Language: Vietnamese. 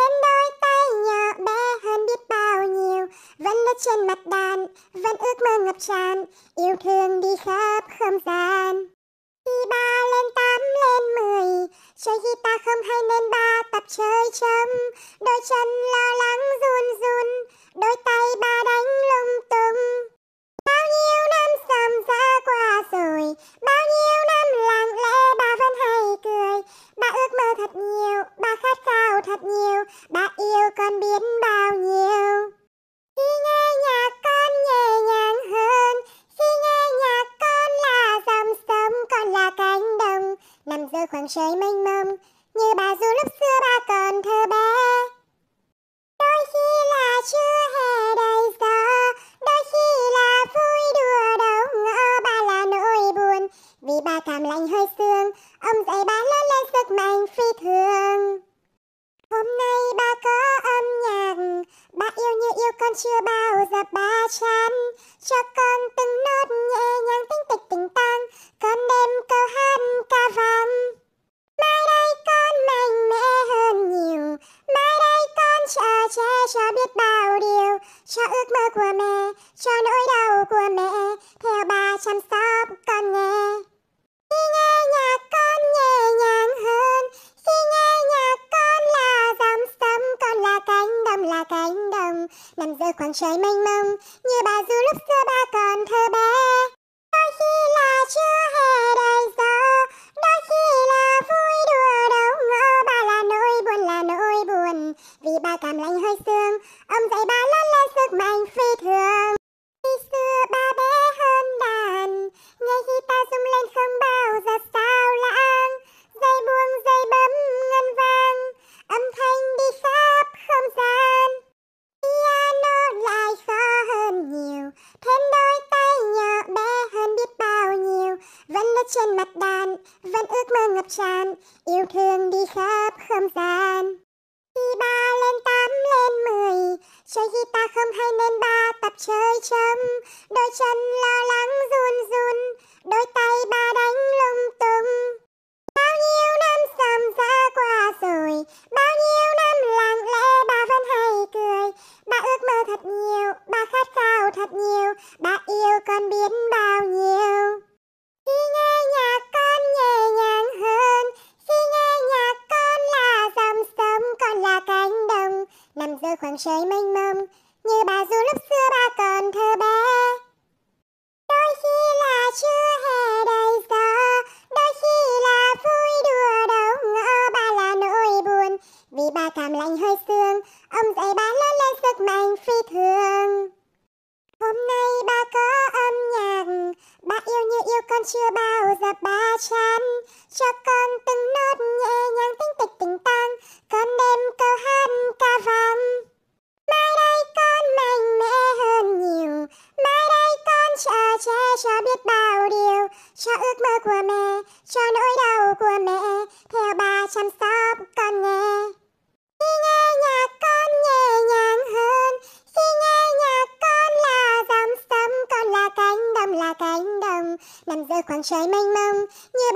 hơn đôi tay nhỏ bé hơn biết bao nhiêu vẫn lướt trên mặt đàn vẫn ước mơ ngập tràn yêu thương đi khắp không gian khi ba lên tám lên mười chơi guitar không hay nên ba tập chơi chấm đôi chân lo lắng run run đôi tay giữa khoảng trời mênh mông như bà du lúc xưa bà còn thơ bé đôi khi là chưa hè đầy gió đôi khi là vui đùa đâu ngỡ bà là nỗi buồn vì bà cảm lạnh hơi xương ông dạy bà lớn lên sức mạnh phi thường hôm nay bà có âm nhạc bà yêu như yêu con chưa bao giờ bà chán cho con từng nốt nhẹ nhàng cho ước mơ của mẹ, cho nỗi đau của mẹ, theo ba chăm sóc con nghe. Khi nghe nhạc con nhẹ nhàng hơn, khi nghe nhạc con là dòng sông, con là cánh đồng là cánh đồng, nằm giữa khoảng trời mênh mông, như bà du lúc xưa ba còn thơ bé. Đôi khi là chưa trên mặt đàn Vẫn ước mơ ngập tràn Yêu thương đi khắp không gian Khi ba lên tám lên mười Chơi guitar không hay nên ba tập chơi chấm Đôi chân lo lắng run run Đôi tay ba đánh lung tung Bao nhiêu năm sầm ra qua rồi Bao nhiêu năm lặng lẽ ba vẫn hay cười Ba ước mơ thật nhiều Ba khát khao thật nhiều Ba yêu con biết bao nhiêu cánh đồng nằm giữa khoảng trời mênh mông như bà du lúc xưa ba còn thơ bé đôi khi là chưa hè đầy gió đôi khi là vui đùa đâu ngỡ ba là nỗi buồn vì ba cảm lạnh hơi xương ông dạy ba lớn lên sức mạnh phi thường hôm nay ba có âm nhạc ba yêu như yêu con chưa bao giờ ba chán cho con từng nốt nhẹ nhàng tinh tịch tình ta con đem câu hát ca vang mai đây con mạnh mẽ hơn nhiều mai đây con sợ che cho biết bao điều cho ước mơ của mẹ cho nỗi đau của mẹ theo ba chăm sóc con nghe khi nghe nhạc con nhẹ nhàng hơn khi nghe nhạc con là dòng sấm con là cánh đồng là cánh đồng nằm giữa khoảng trời mênh mông như